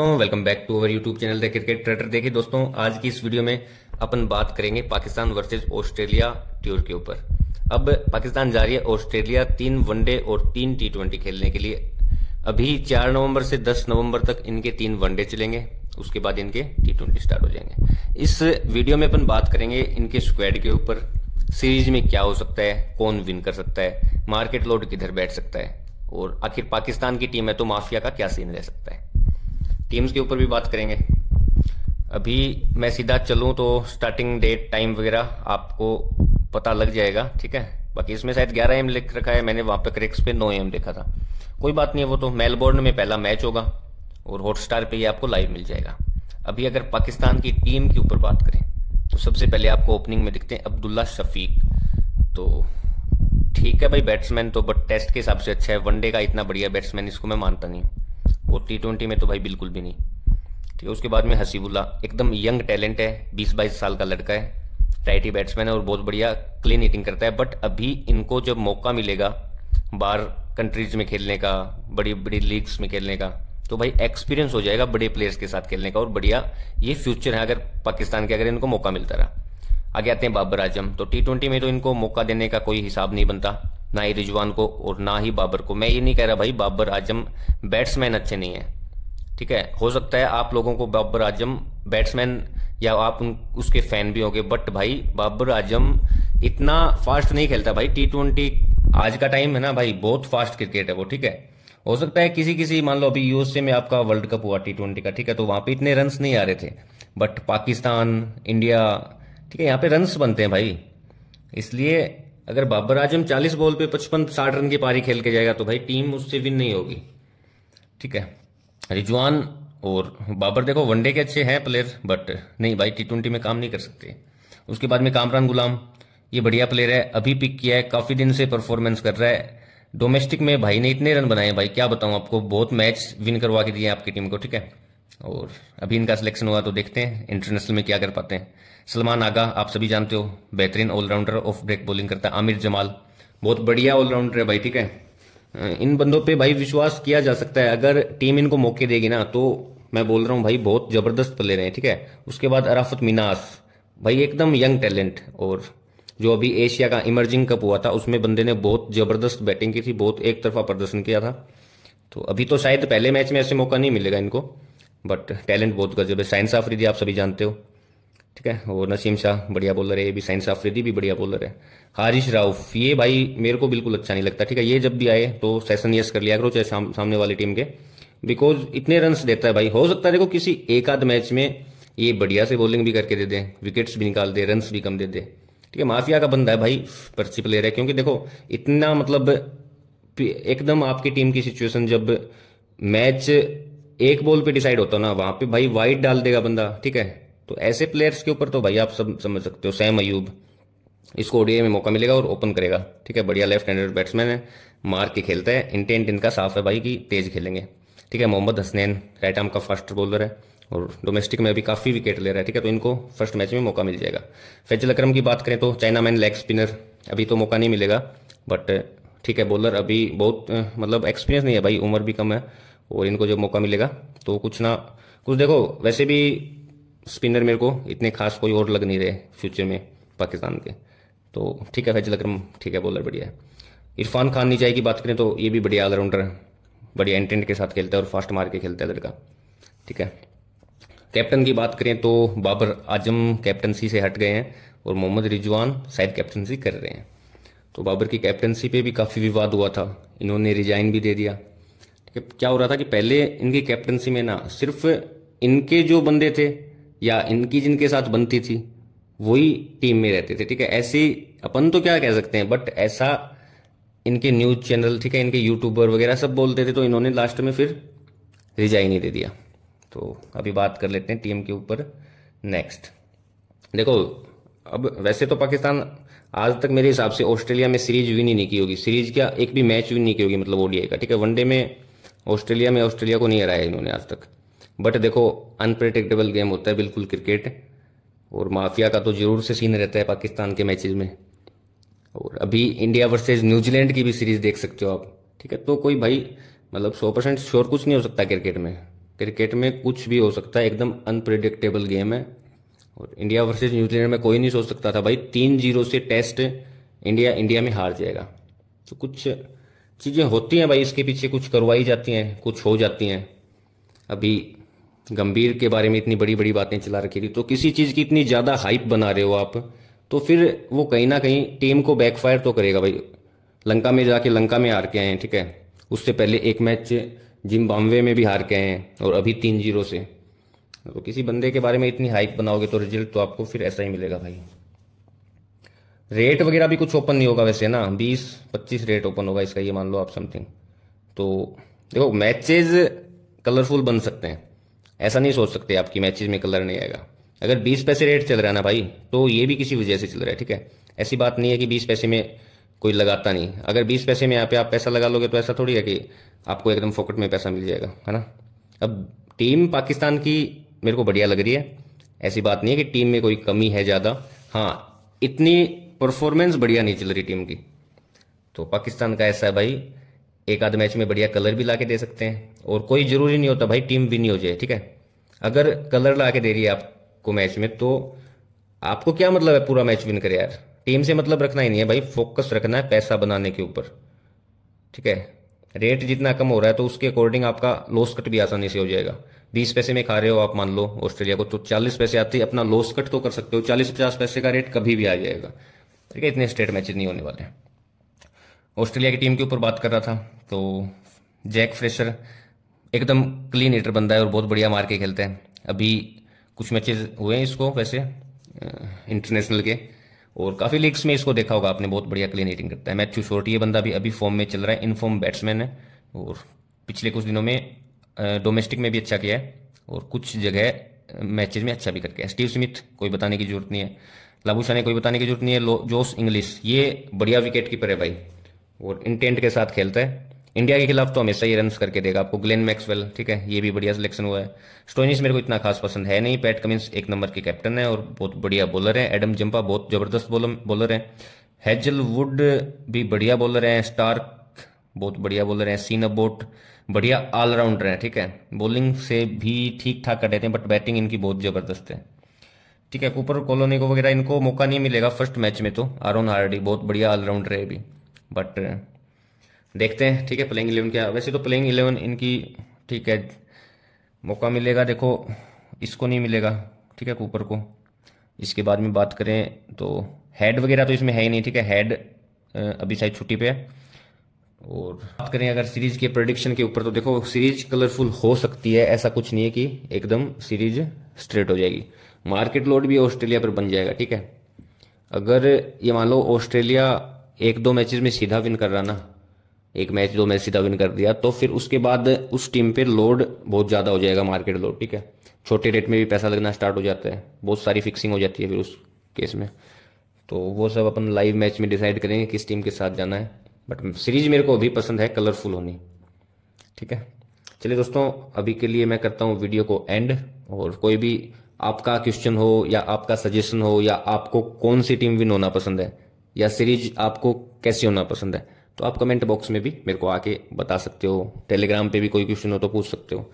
दोस्तों welcome back to our YouTube channel cricket trader देखिए दोस्तों आज की इस वीडियो में अपन बात करेंगे पाकिस्तान वर्सेस ऑस्ट्रेलिया टूर के ऊपर अब पाकिस्तान जा रही है ऑस्ट्रेलिया तीन वनडे और तीन टी ट्वेंटी खेलने के लिए अभी चार नवंबर से दस नवंबर तक इनके तीन वनडे चलेंगे उसके बाद इनके टी ट्वेंटी स्टार्ट हो जाएंगे इस वीडियो में अपन बात करेंगे इनके स्क्वाड के ऊपर सीरीज में क्या हो सकता है कौन विन कर सकता है मार्केट लोड किधर बैठ सकता है और आखिर पाकिस्तान की टीम है तो माफिया का क्या सीन रह सकता है टीम्स के ऊपर भी बात करेंगे अभी मैं सीधा चलूँ तो स्टार्टिंग डेट टाइम वगैरह आपको पता लग जाएगा ठीक है बाकी इसमें शायद ग्यारह एम लिख रखा है मैंने वहाँ पर क्रिक्स पे नौ एम देखा था कोई बात नहीं है वो तो मेलबोर्न में पहला मैच होगा और हॉटस्टार पे ये आपको लाइव मिल जाएगा अभी अगर पाकिस्तान की टीम के ऊपर बात करें तो सबसे पहले आपको ओपनिंग में दिखते हैं अब्दुल्ला शफीक तो ठीक है भाई बैट्समैन तो बट टेस्ट के हिसाब से अच्छा है वनडे का इतना बढ़िया बैट्समैन इसको मैं मानता नहीं और टी ट्वेंटी में तो भाई बिल्कुल भी नहीं ठीक है उसके बाद में हसीबुल्ला एकदम यंग टैलेंट है बीस बाईस साल का लड़का है राइटी बैट्समैन है और बहुत बढ़िया क्लीन हिटिंग करता है बट अभी इनको जब मौका मिलेगा बाहर कंट्रीज में खेलने का बड़ी बड़ी लीग्स में खेलने का तो भाई एक्सपीरियंस हो जाएगा बड़े प्लेयर्स के साथ खेलने का और बढ़िया ये फ्यूचर है अगर पाकिस्तान के अगर इनको मौका मिलता रहा आगे आते हैं बाबर आजम तो टी ट्वेंटी में तो इनको मौका देने का कोई हिसाब नहीं बनता ना ही रिजवान को और ना ही बाबर को मैं ये नहीं कह रहा भाई बाबर आजम बैट्समैन अच्छे नहीं है ठीक है हो सकता है आप लोगों को बाबर आजम बैट्समैन या आप उसके फैन भी होंगे बट भाई बाबर आजम इतना फास्ट नहीं खेलता भाई टी ट्वेंटी आज का टाइम है ना भाई बहुत फास्ट क्रिकेट है वो ठीक है हो सकता है किसी किसी मान लो अभी यूएसए में आपका वर्ल्ड कप हुआ टी ट्वेंटी का ठीक है तो वहां पे इतने रन्स नहीं आ रहे थे बट पाकिस्तान इंडिया ठीक है यहाँ पे रन्स बनते हैं भाई इसलिए अगर बाबर आजम 40 बॉल पे 55 साठ रन की पारी खेल के जाएगा तो भाई टीम उससे विन नहीं होगी ठीक है रिजवान और बाबर देखो वनडे के अच्छे हैं प्लेयर बट नहीं भाई टी ट्वेंटी में काम नहीं कर सकते उसके बाद में कामरान गुलाम ये बढ़िया प्लेयर है अभी पिक किया है काफी दिन से परफॉर्मेंस कर रहा है डोमेस्टिक में भाई ने इतने रन बनाए भाई क्या बताऊं आपको बहुत मैच विन करवा के दिए आपकी टीम को ठीक है और अभी इनका सिलेक्शन हुआ तो देखते हैं इंटरनेशनल में क्या कर पाते हैं सलमान आगा आप सभी जानते हो बेहतरीन ऑलराउंडर ऑफ ब्रेक बॉलिंग करता है आमिर जमाल बहुत बढ़िया ऑलराउंडर है भाई ठीक है इन बंदों पे भाई विश्वास किया जा सकता है अगर टीम इनको मौके देगी ना तो मैं बोल रहा हूँ भाई बहुत जबरदस्त प्लेयर हैं ठीक है उसके बाद अराफत मिनास भाई एकदम यंग टैलेंट और जो अभी एशिया का इमर्जिंग कप हुआ था उसमें बंदे ने बहुत जबरदस्त बैटिंग की थी बहुत एक तरफा प्रदर्शन किया था तो अभी तो शायद पहले मैच में ऐसे मौका नहीं मिलेगा इनको बट टैलेंट बहुत गजब है साइंस आफरीदी आप सभी जानते हो ठीक है और नसीम शाह बढ़िया बॉलर है ये भी साइंस आफरीदी भी बढ़िया बॉलर है हारिश राउफ ये भाई मेरे को बिल्कुल अच्छा नहीं लगता ठीक है ये जब भी आए तो सेशन यस कर लिया करो चाहे साम, सामने वाली टीम के बिकॉज इतने रन देता है भाई हो सकता है देखो किसी एक आध मैच में ये बढ़िया से बॉलिंग भी करके दे दे विकेट्स भी निकाल दे रन भी कम दे दे ठीक है माफिया का बंदा है भाई पर्ची प्लेयर है क्योंकि देखो इतना मतलब एकदम आपकी टीम की सिचुएशन जब मैच एक बॉल पे डिसाइड होता ना वहां पे भाई वाइट डाल देगा बंदा ठीक है तो ऐसे प्लेयर्स के ऊपर तो भाई आप सब समझ सकते हो सैम अयूब इसको ओडीआई में मौका मिलेगा और ओपन करेगा ठीक है बढ़िया लेफ्ट हैंडेड बैट्समैन है मार के खेलता है इंटेंट इनका साफ है भाई कि तेज खेलेंगे ठीक है मोहम्मद हसनैन राइट आर्म का फास्ट बॉलर है और डोमेस्टिक में अभी काफ़ी विकेट ले रहा है ठीक है तो इनको फर्स्ट मैच में मौका मिल जाएगा फैजल अक्रम की बात करें तो चाइना मैन लेग स्पिनर अभी तो मौका नहीं मिलेगा बट ठीक है बॉलर अभी बहुत मतलब एक्सपीरियंस नहीं है भाई उम्र भी कम है और इनको जब मौका मिलेगा तो कुछ ना कुछ देखो वैसे भी स्पिनर मेरे को इतने खास कोई और लग नहीं रहे फ्यूचर में पाकिस्तान के तो ठीक है फैजल अक्रम ठीक है बॉलर बढ़िया है इरफान खान नीचाई की बात करें तो ये भी बढ़िया ऑलराउंडर है बढ़िया इंटेंट के साथ खेलता है और फास्ट मार के खेलता है लड़का ठीक है कैप्टन की बात करें तो बाबर आजम कैप्टनसी से हट गए हैं और मोहम्मद रिजवान शायद कैप्टनसी कर रहे हैं तो बाबर की कैप्टनसी पे भी काफ़ी विवाद हुआ था इन्होंने रिजाइन भी दे दिया क्या हो रहा था कि पहले इनकी कैप्टनसी में ना सिर्फ इनके जो बंदे थे या इनकी जिनके साथ बनती थी वही टीम में रहते थे ठीक है ऐसी अपन तो क्या कह सकते हैं बट ऐसा इनके न्यूज चैनल ठीक है इनके यूट्यूबर वगैरह सब बोलते थे तो इन्होंने लास्ट में फिर रिजाइन ही दे दिया तो अभी बात कर लेते हैं टीम के ऊपर नेक्स्ट देखो अब वैसे तो पाकिस्तान आज तक मेरे हिसाब से ऑस्ट्रेलिया में सीरीज विन ही नहीं की होगी सीरीज क्या एक भी मैच विन नहीं की होगी मतलब ओडीआई का ठीक है वनडे में ऑस्ट्रेलिया में ऑस्ट्रेलिया को नहीं हराया इन्होंने आज तक बट देखो अनप्रडिक्टेबल गेम होता है बिल्कुल क्रिकेट और माफिया का तो जरूर से सीन रहता है पाकिस्तान के मैचेज में और अभी इंडिया वर्सेज न्यूजीलैंड की भी सीरीज देख सकते हो आप ठीक है तो कोई भाई मतलब सौ परसेंट श्योर कुछ नहीं हो सकता क्रिकेट में क्रिकेट में कुछ भी हो सकता है एकदम अनप्रडिक्टेबल गेम है और इंडिया वर्सेज न्यूजीलैंड में कोई नहीं सोच सकता था भाई तीन जीरो से टेस्ट इंडिया इंडिया में हार जाएगा तो कुछ चीज़ें होती हैं भाई इसके पीछे कुछ करवाई जाती हैं कुछ हो जाती हैं अभी गंभीर के बारे में इतनी बड़ी बड़ी बातें चला रखी थी तो किसी चीज़ की इतनी ज़्यादा हाइप बना रहे हो आप तो फिर वो कहीं ना कहीं टीम को बैकफायर तो करेगा भाई लंका में जाके लंका में हार के आए हैं ठीक है उससे पहले एक मैच बॉम्बे में भी हार के आए हैं और अभी तीन जीरो से तो किसी बंदे के बारे में इतनी हाइप बनाओगे तो रिजल्ट तो आपको फिर ऐसा ही मिलेगा भाई रेट वगैरह भी कुछ ओपन नहीं होगा वैसे ना बीस पच्चीस रेट ओपन होगा इसका ये मान लो आप समथिंग तो देखो मैचेज कलरफुल बन सकते हैं ऐसा नहीं सोच सकते आपकी मैचेज में कलर नहीं आएगा अगर बीस पैसे रेट चल रहा है ना भाई तो ये भी किसी वजह से चल रहा है ठीक है ऐसी बात नहीं है कि बीस पैसे में कोई लगाता नहीं अगर बीस पैसे में यहाँ पे आप पैसा लगा लोगे तो ऐसा थोड़ी है कि आपको एकदम फोकट में पैसा मिल जाएगा है ना अब टीम पाकिस्तान की मेरे को बढ़िया लग रही है ऐसी बात नहीं है कि टीम में कोई कमी है ज़्यादा हाँ इतनी परफॉर्मेंस बढ़िया नहीं चल रही टीम की तो पाकिस्तान का ऐसा है भाई एक आध मैच में बढ़िया कलर भी ला के दे सकते हैं और कोई जरूरी नहीं होता भाई टीम विन ही हो जाए ठीक है अगर कलर ला के दे रही है आपको मैच में तो आपको क्या मतलब है पूरा मैच विन करे यार टीम से मतलब रखना ही नहीं है भाई फोकस रखना है पैसा बनाने के ऊपर ठीक है रेट जितना कम हो रहा है तो उसके अकॉर्डिंग आपका लॉस कट भी आसानी से हो जाएगा बीस पैसे में खा रहे हो आप मान लो ऑस्ट्रेलिया को तो चालीस पैसे आते ही अपना लॉस कट तो कर सकते हो चालीस पचास पैसे का रेट कभी भी आ जाएगा ठीक है इतने स्टेट मैचेज नहीं होने वाले ऑस्ट्रेलिया की टीम के ऊपर बात कर रहा था तो जैक फ्रेशर एकदम क्लीन हिटर बनता है और बहुत बढ़िया मार के खेलते हैं अभी कुछ मैचेस हुए हैं इसको वैसे इंटरनेशनल के और काफ़ी लीग्स में इसको देखा होगा आपने बहुत बढ़िया क्लीन हिटिंग करता है मैथ्यू छोटी ये बंदा भी अभी फॉर्म में चल रहा है इन फॉर्म बैट्समैन है और पिछले कुछ दिनों में डोमेस्टिक में भी अच्छा किया है और कुछ जगह मैचेज में अच्छा भी करके स्टीव स्मिथ कोई बताने की जरूरत नहीं है लाबूशा ने कोई बताने की जरूरत नहीं है जोश इंग्लिश ये बढ़िया विकेट कीपर है भाई और इंटेंट के साथ खेलता है इंडिया के खिलाफ तो हमेशा ही रन करके देगा आपको ग्लेन मैक्सवेल ठीक है ये भी बढ़िया सिलेक्शन हुआ है स्टोनिस मेरे को इतना खास पसंद है नहीं पैट कमिंस एक नंबर के कैप्टन है और बहुत बढ़िया बॉलर है एडम जंपा बहुत जबरदस्त बॉलर है हैजलवुड भी बढ़िया बॉलर है स्टार्क बहुत बढ़िया बॉलर है सीन बोट बढ़िया ऑलराउंडर है ठीक है बॉलिंग से भी ठीक ठाक कर देते हैं बट बैटिंग इनकी बहुत ज़बरदस्त है ठीक है कूपर कॉलोनी को वगैरह इनको मौका नहीं मिलेगा फर्स्ट मैच में तो आरोन हार्डी बहुत बढ़िया ऑलराउंडर है अभी बट देखते हैं ठीक है प्लेइंग इलेवन क्या वैसे तो प्लेइंग इलेवन इनकी ठीक है मौका मिलेगा देखो इसको नहीं मिलेगा ठीक है कूपर को इसके बाद में बात करें तो हेड वगैरह तो इसमें है ही नहीं ठीक है हेड अभी शायद छुट्टी पे है और बात करें अगर सीरीज के प्रोडिक्शन के ऊपर तो देखो सीरीज कलरफुल हो सकती है ऐसा कुछ नहीं है कि एकदम सीरीज स्ट्रेट हो जाएगी मार्केट लोड भी ऑस्ट्रेलिया पर बन जाएगा ठीक है अगर ये मान लो ऑस्ट्रेलिया एक दो मैचेस में सीधा विन कर रहा ना एक मैच दो मैच सीधा विन कर दिया तो फिर उसके बाद उस टीम पे लोड बहुत ज़्यादा हो जाएगा मार्केट लोड ठीक है छोटे रेट में भी पैसा लगना स्टार्ट हो जाता है बहुत सारी फिक्सिंग हो जाती है फिर उस केस में तो वो सब अपन लाइव मैच में डिसाइड करेंगे किस टीम के साथ जाना है बट सीरीज मेरे को अभी पसंद है कलरफुल होनी ठीक है चलिए दोस्तों अभी के लिए मैं करता हूँ वीडियो को एंड और कोई भी आपका क्वेश्चन हो या आपका सजेशन हो या आपको कौन सी टीम विन होना पसंद है या सीरीज आपको कैसी होना पसंद है तो आप कमेंट बॉक्स में भी मेरे को आके बता सकते हो टेलीग्राम पे भी कोई क्वेश्चन हो तो पूछ सकते हो